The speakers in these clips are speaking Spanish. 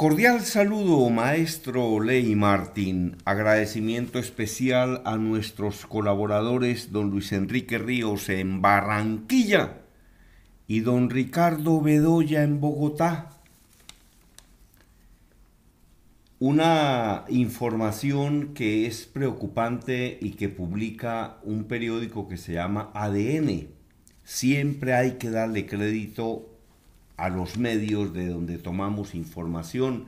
Cordial saludo, maestro Ley Martín. Agradecimiento especial a nuestros colaboradores, don Luis Enrique Ríos en Barranquilla y don Ricardo Bedoya en Bogotá. Una información que es preocupante y que publica un periódico que se llama ADN. Siempre hay que darle crédito a los medios de donde tomamos información,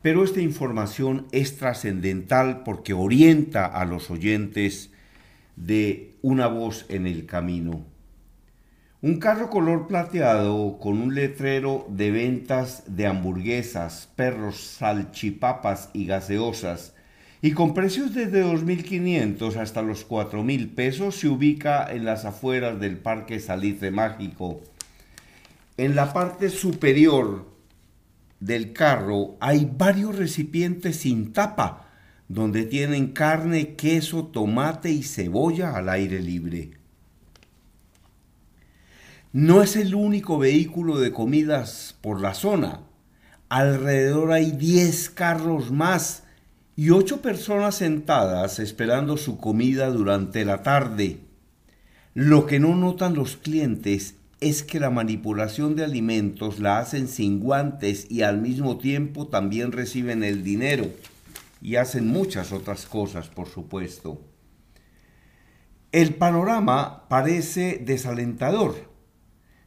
pero esta información es trascendental porque orienta a los oyentes de una voz en el camino. Un carro color plateado con un letrero de ventas de hamburguesas, perros, salchipapas y gaseosas, y con precios desde 2.500 hasta los 4.000 pesos, se ubica en las afueras del Parque Salitre Mágico en la parte superior del carro hay varios recipientes sin tapa donde tienen carne, queso, tomate y cebolla al aire libre. No es el único vehículo de comidas por la zona. Alrededor hay 10 carros más y 8 personas sentadas esperando su comida durante la tarde. Lo que no notan los clientes es es que la manipulación de alimentos la hacen sin guantes y al mismo tiempo también reciben el dinero y hacen muchas otras cosas, por supuesto. El panorama parece desalentador.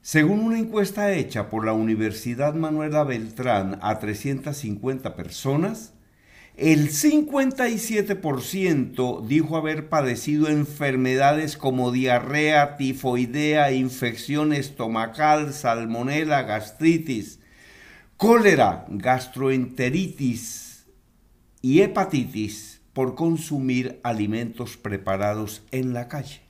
Según una encuesta hecha por la Universidad Manuela Beltrán a 350 personas, el 57% dijo haber padecido enfermedades como diarrea, tifoidea, infección estomacal, salmonela, gastritis, cólera, gastroenteritis y hepatitis por consumir alimentos preparados en la calle.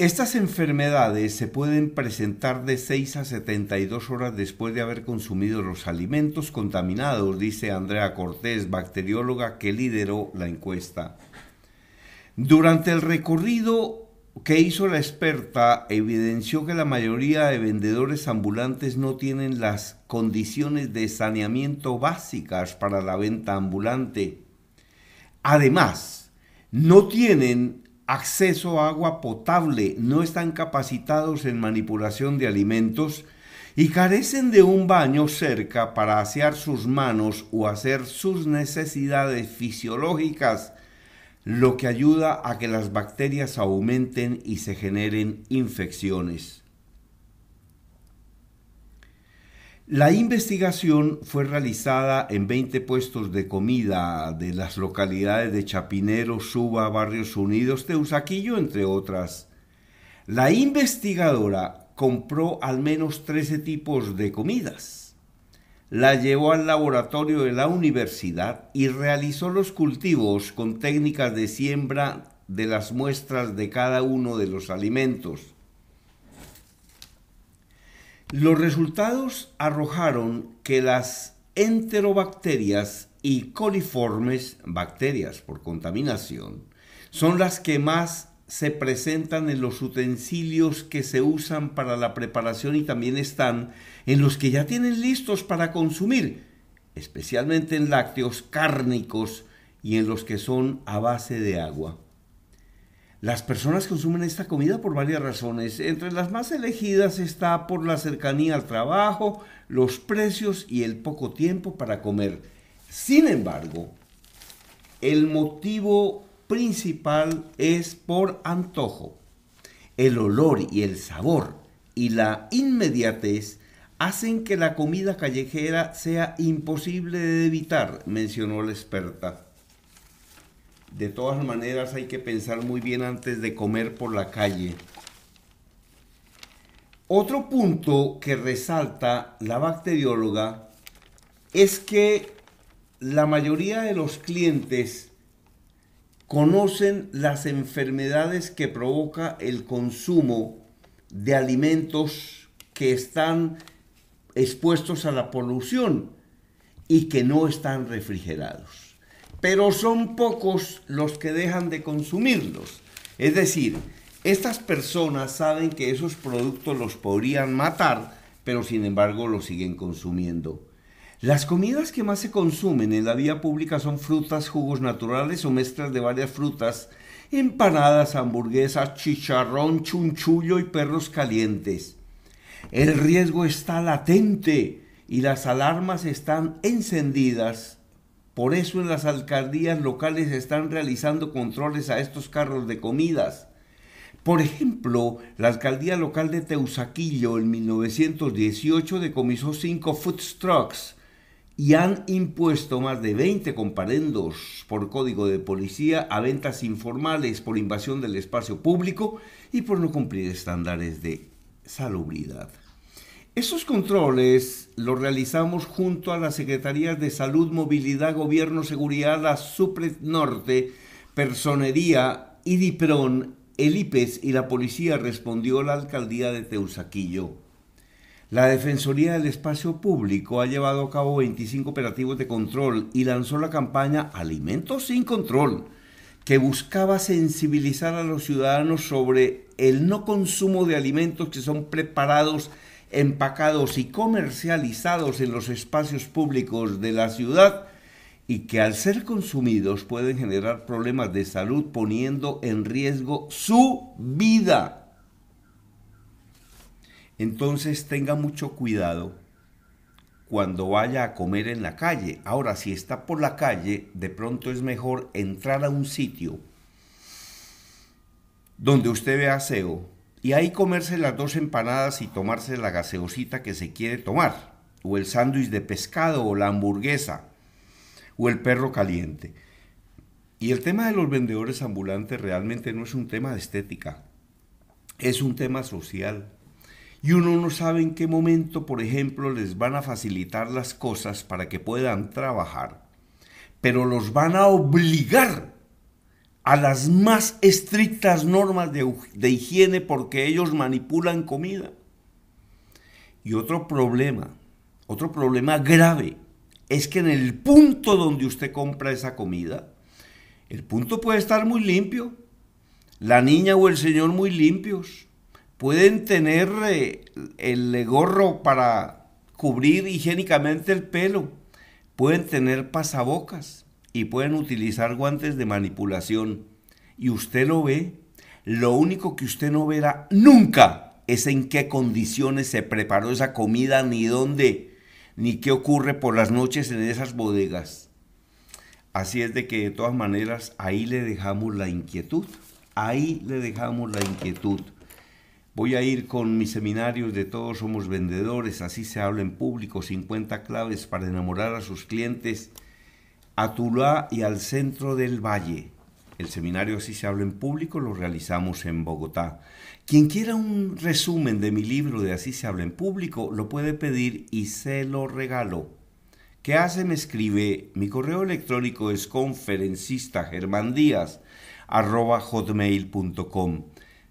Estas enfermedades se pueden presentar de 6 a 72 horas después de haber consumido los alimentos contaminados, dice Andrea Cortés, bacterióloga que lideró la encuesta. Durante el recorrido que hizo la experta, evidenció que la mayoría de vendedores ambulantes no tienen las condiciones de saneamiento básicas para la venta ambulante. Además, no tienen acceso a agua potable, no están capacitados en manipulación de alimentos y carecen de un baño cerca para asear sus manos o hacer sus necesidades fisiológicas, lo que ayuda a que las bacterias aumenten y se generen infecciones. La investigación fue realizada en 20 puestos de comida de las localidades de Chapinero, Suba, Barrios Unidos, Teusaquillo, entre otras. La investigadora compró al menos 13 tipos de comidas. La llevó al laboratorio de la universidad y realizó los cultivos con técnicas de siembra de las muestras de cada uno de los alimentos los resultados arrojaron que las enterobacterias y coliformes bacterias por contaminación son las que más se presentan en los utensilios que se usan para la preparación y también están en los que ya tienen listos para consumir, especialmente en lácteos cárnicos y en los que son a base de agua. Las personas consumen esta comida por varias razones. Entre las más elegidas está por la cercanía al trabajo, los precios y el poco tiempo para comer. Sin embargo, el motivo principal es por antojo. El olor y el sabor y la inmediatez hacen que la comida callejera sea imposible de evitar, mencionó la experta. De todas maneras hay que pensar muy bien antes de comer por la calle. Otro punto que resalta la bacterióloga es que la mayoría de los clientes conocen las enfermedades que provoca el consumo de alimentos que están expuestos a la polución y que no están refrigerados pero son pocos los que dejan de consumirlos. Es decir, estas personas saben que esos productos los podrían matar, pero sin embargo los siguen consumiendo. Las comidas que más se consumen en la vía pública son frutas, jugos naturales o mezclas de varias frutas, empanadas, hamburguesas, chicharrón, chunchullo y perros calientes. El riesgo está latente y las alarmas están encendidas por eso en las alcaldías locales están realizando controles a estos carros de comidas. Por ejemplo, la alcaldía local de Teusaquillo en 1918 decomisó cinco food trucks y han impuesto más de 20 comparendos por código de policía a ventas informales por invasión del espacio público y por no cumplir estándares de salubridad. Esos controles los realizamos junto a las Secretarías de Salud, Movilidad, Gobierno, Seguridad, la Supre Norte, Personería, IDIPRON, el IPES y la policía, respondió la alcaldía de Teusaquillo. La Defensoría del Espacio Público ha llevado a cabo 25 operativos de control y lanzó la campaña Alimentos sin Control, que buscaba sensibilizar a los ciudadanos sobre el no consumo de alimentos que son preparados empacados y comercializados en los espacios públicos de la ciudad y que al ser consumidos pueden generar problemas de salud poniendo en riesgo su vida. Entonces tenga mucho cuidado cuando vaya a comer en la calle. Ahora, si está por la calle, de pronto es mejor entrar a un sitio donde usted vea aseo, y ahí comerse las dos empanadas y tomarse la gaseosita que se quiere tomar, o el sándwich de pescado, o la hamburguesa, o el perro caliente. Y el tema de los vendedores ambulantes realmente no es un tema de estética, es un tema social. Y uno no sabe en qué momento, por ejemplo, les van a facilitar las cosas para que puedan trabajar, pero los van a obligar a las más estrictas normas de, higiene porque ellos manipulan comida. Y otro problema, otro problema grave, es que en el punto donde usted compra esa comida, el punto puede estar muy limpio, la niña o el señor muy limpios, pueden tener eh, el gorro para cubrir higiénicamente el pelo, pueden tener pasabocas, y pueden utilizar guantes de manipulación y usted lo ve, lo único que usted no verá nunca es en qué condiciones se preparó esa comida, ni dónde, ni qué ocurre por las noches en esas bodegas. Así es de que de todas maneras ahí le dejamos la inquietud, ahí le dejamos la inquietud. Voy a ir con mis seminarios de Todos Somos Vendedores, así se habla en público, 50 claves para enamorar a sus clientes a Tuluá y al centro del valle. El seminario Así se habla en público lo realizamos en Bogotá. Quien quiera un resumen de mi libro de Así se habla en público lo puede pedir y se lo regalo. ¿Qué hace? Me escribe. Mi correo electrónico es conferencista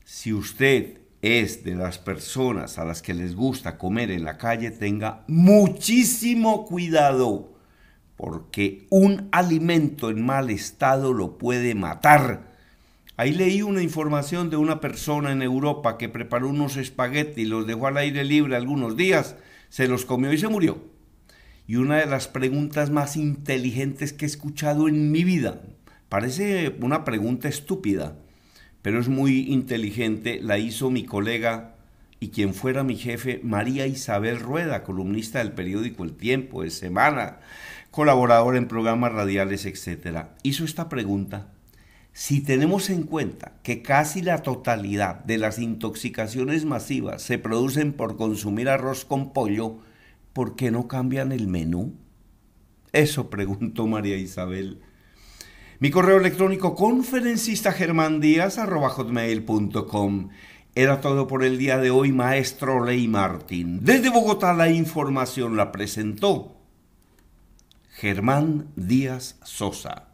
Si usted es de las personas a las que les gusta comer en la calle, tenga muchísimo cuidado porque un alimento en mal estado lo puede matar. Ahí leí una información de una persona en Europa que preparó unos espaguetis y los dejó al aire libre algunos días, se los comió y se murió. Y una de las preguntas más inteligentes que he escuchado en mi vida, parece una pregunta estúpida, pero es muy inteligente, la hizo mi colega y quien fuera mi jefe, María Isabel Rueda, columnista del periódico El Tiempo, de Semana, colaborador en programas radiales, etcétera, hizo esta pregunta. Si tenemos en cuenta que casi la totalidad de las intoxicaciones masivas se producen por consumir arroz con pollo, ¿por qué no cambian el menú? Eso preguntó María Isabel. Mi correo electrónico conferencista hotmail.com Era todo por el día de hoy, maestro Ley Martín. Desde Bogotá la información la presentó Germán Díaz Sosa.